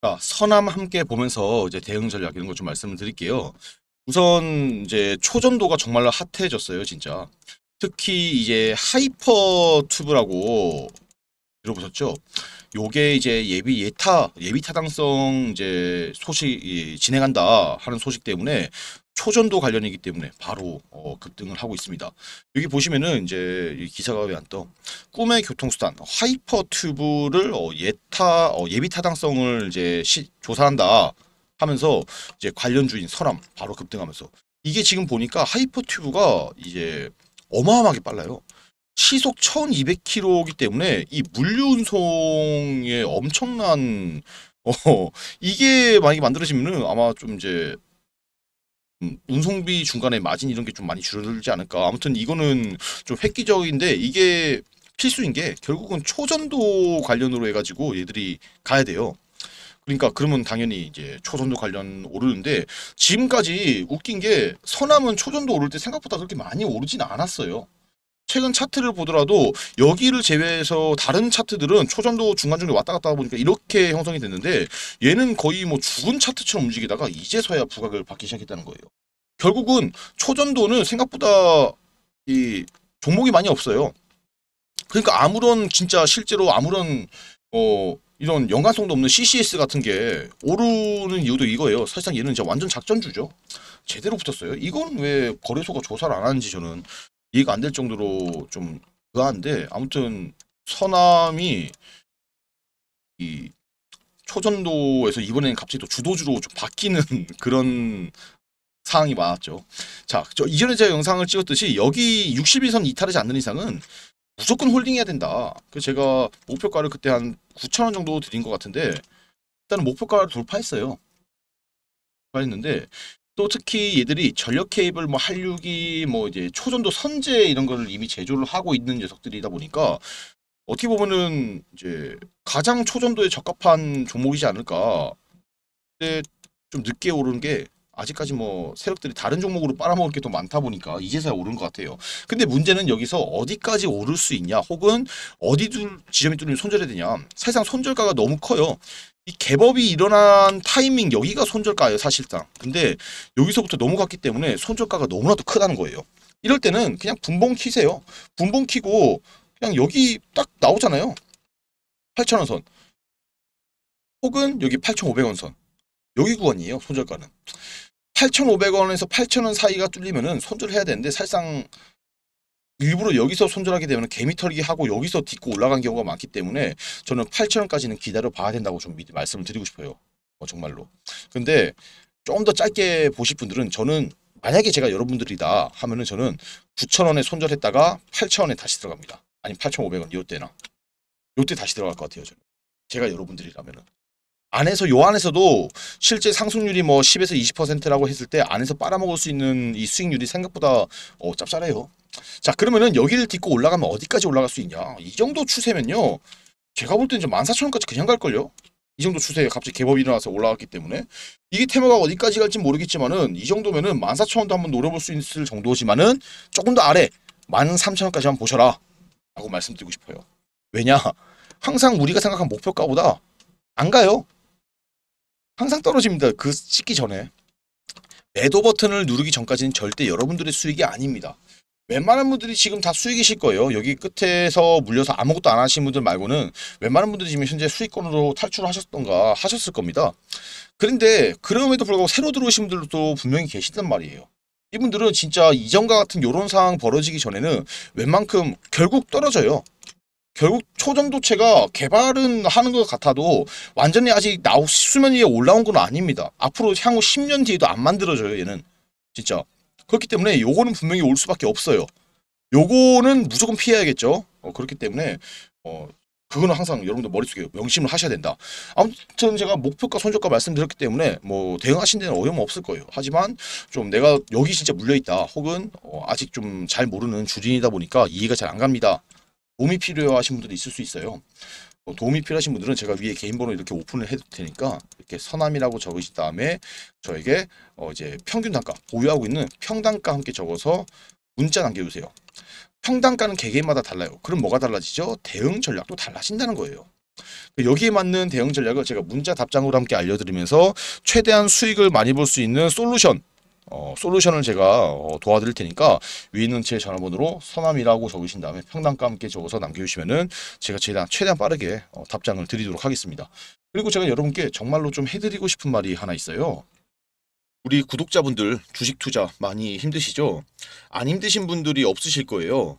자, 서남 함께 보면서 이제 대응 전략 이런 거 좀 말씀을 드릴게요. 우선 이제 초전도가 정말로 핫해졌어요, 진짜. 특히 이제 하이퍼 튜브라고 들어보셨죠? 요게 이제 예비 예타 예비 타당성 이제 소식 진행한다 하는 소식 때문에 초전도 관련이기 때문에 바로 어, 급등을 하고 있습니다. 여기 보시면은 이제 기사가 왜 안 떠? 꿈의 교통수단 하이퍼 튜브를 어, 예타 어, 예비 타당성을 이제 시, 조사한다 하면서 이제 관련 주인 설암 바로 급등하면서 이게 지금 보니까 하이퍼 튜브가 이제 어마어마하게 빨라요. 시속 1200km이기 때문에 이 물류 운송에 엄청난 어, 이게 만약에 만들어지면은 아마 좀 이제 음, 운송비 중간에 마진 이런 게 좀 많이 줄어들지 않을까. 아무튼 이거는 좀 획기적인데 이게 필수인 게 결국은 초전도 관련으로 해가지고 얘들이 가야 돼요. 그러니까 그러면 당연히 이제 초전도 관련 오르는데 지금까지 웃긴 게 서남은 초전도 오를 때 생각보다 그렇게 많이 오르진 않았어요. 최근 차트를 보더라도 여기를 제외해서 다른 차트들은 초전도 중간중간 왔다 갔다 보니까 이렇게 형성이 됐는데 얘는 거의 뭐 죽은 차트처럼 움직이다가 이제서야 부각을 받기 시작했다는 거예요. 결국은 초전도는 생각보다 이 종목이 많이 없어요. 그러니까 아무런 진짜 실제로 아무런 어 이런 연관성도 없는 CCS 같은 게 오르는 이유도 이거예요. 사실상 얘는 이제 완전 작전주죠. 제대로 붙었어요. 이건 왜 거래소가 조사를 안 하는지 저는 이해가 안 될 정도로 좀그아한데 아무튼 서남이 이 초전도에서 이번에는 갑자기 또 주도주로 좀 바뀌는 그런 상황이 많았죠. 자, 저 이전에 제가 영상을 찍었듯이 여기 61선 0 이탈하지 않는 이상은 무조건 홀딩해야 된다. 그 제가 목표가를 그때 한 9천원 정도 드린 것 같은데 일단은 목표가를 돌파했어요. 돌파했는데 또 특히 얘들이 전력 케이블 뭐 한류기 뭐 이제 초전도 선제 이런 거를 이미 제조를 하고 있는 녀석들이다 보니까 어떻게 보면은 이제 가장 초전도에 적합한 종목이지 않을까. 근데 좀 늦게 오른 게 아직까지 뭐 세력들이 다른 종목으로 빨아먹을 게 더 많다 보니까 이제서야 오른 것 같아요. 근데 문제는 여기서 어디까지 오를 수 있냐 혹은 어디 둘 지점이 뚫리면 손절해야 되냐 사실상 손절가가 너무 커요. 이 개법이 일어난 타이밍 여기가 손절가예요 사실상. 근데 여기서부터 넘어갔기 때문에 손절가가 너무나도 크다는 거예요. 이럴 때는 그냥 분봉 키세요. 분봉 키고 그냥 여기 딱 나오잖아요. 8,000원 선. 혹은 여기 8,500원 선. 여기 구간이에요. 손절가는. 8,500원에서 8,000원 사이가 뚫리면은 손절해야 되는데 사실상 일부러 여기서 손절하게 되면 개미털기 하고 여기서 딛고 올라간 경우가 많기 때문에 저는 8,000원까지는 기다려 봐야 된다고 좀 말씀을 드리고 싶어요. 어, 정말로. 근데 좀 더 짧게 보실 분들은 저는 만약에 제가 여러분들이다 하면은 저는 9,000원에 손절했다가 8,000원에 다시 들어갑니다. 아니 8,500원 이때나 럴 요때 다시 들어갈 것 같아요. 저는. 제가 여러분들이라면은 안에서 요 안에서도 실제 상승률이 뭐 10에서 20%라고 했을 때 안에서 빨아먹을 수 있는 이 수익률이 생각보다 어, 짭짤해요. 자 그러면은 여기를 딛고 올라가면 어디까지 올라갈 수 있냐. 이 정도 추세면요. 제가 볼 때는 14,000원까지 그냥 갈걸요. 이 정도 추세에 갑자기 개법이 일어나서 올라왔기 때문에 이게 테마가 어디까지 갈지 모르겠지만은 이 정도면은 14,000원도 한번 노려볼 수 있을 정도지만은 조금 더 아래 13,000원까지 한번 보셔라 라고 말씀드리고 싶어요. 왜냐 항상 우리가 생각한 목표가보다 안 가요. 항상 떨어집니다. 그 찍기 전에. 매도 버튼을 누르기 전까지는 절대 여러분들의 수익이 아닙니다. 웬만한 분들이 지금 다 수익이실 거예요. 여기 끝에서 물려서 아무것도 안 하신 분들 말고는 웬만한 분들이 지금 현재 수익권으로 탈출 하셨던가 하셨을 겁니다. 그런데 그럼에도 불구하고 새로 들어오신 분들도 분명히 계시단 말이에요. 이분들은 진짜 이전과 같은 이런 상황 벌어지기 전에는 웬만큼 결국 떨어져요. 결국 초전도체가 개발은 하는 것 같아도 완전히 아직 나우 수면 위에 올라온 건 아닙니다. 앞으로 향후 10년 뒤에도 안 만들어져요. 얘는 진짜 그렇기 때문에 요거는 분명히 올 수밖에 없어요. 요거는 무조건 피해야겠죠. 어, 그렇기 때문에 어, 그거는 항상 여러분들 머릿속에 명심을 하셔야 된다. 아무튼 제가 목표가 손절가 말씀드렸기 때문에 뭐 대응하신 데는 어려움 없을 거예요. 하지만 좀 내가 여기 진짜 물려있다 혹은 어 아직 좀 잘 모르는 주진이다 보니까 이해가 잘 안 갑니다. 도움이 필요하신 분들도 있을 수 있어요. 어, 도움이 필요하신 분들은 제가 위에 개인 번호 이렇게 오픈을 해도되니까 이렇게 선함이라고 적으신 다음에 저에게 어 이제 평균 단가 보유하고 있는 평단가 함께 적어서 문자 남겨주세요. 평단가는 개개인마다 달라요. 그럼 뭐가 달라지죠? 대응 전략도 달라진다는 거예요. 그 여기에 맞는 대응 전략을 제가 문자 답장으로 함께 알려드리면서 최대한 수익을 많이 볼 수 있는 솔루션 어, 솔루션을 제가 어, 도와드릴 테니까 위에 있는 제 전화번호로 서남이라고 적으신 다음에 평당과 함께 적어서 남겨주시면은 제가 최대한, 최대한 빠르게 어, 답장을 드리도록 하겠습니다. 그리고 제가 여러분께 정말로 좀 해드리고 싶은 말이 하나 있어요. 우리 구독자분들 주식 투자 많이 힘드시죠? 안 힘드신 분들이 없으실 거예요.